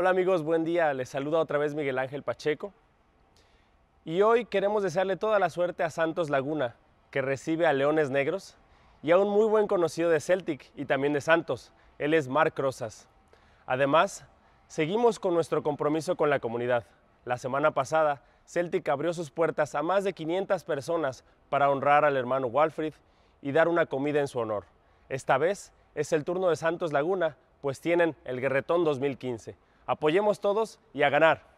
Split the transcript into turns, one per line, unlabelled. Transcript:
Hola amigos, buen día. Les saluda otra vez Miguel Ángel Pacheco. Y hoy queremos desearle toda la suerte a Santos Laguna, que recibe a Leones Negros, y a un muy buen conocido de Celtic y también de Santos. Él es Marc Rosas. Además, seguimos con nuestro compromiso con la comunidad. La semana pasada, Celtic abrió sus puertas a más de 500 personas para honrar al hermano Walfrid y dar una comida en su honor. Esta vez es el turno de Santos Laguna, pues tienen el Guerretón 2015 Apoyemos todos y a ganar.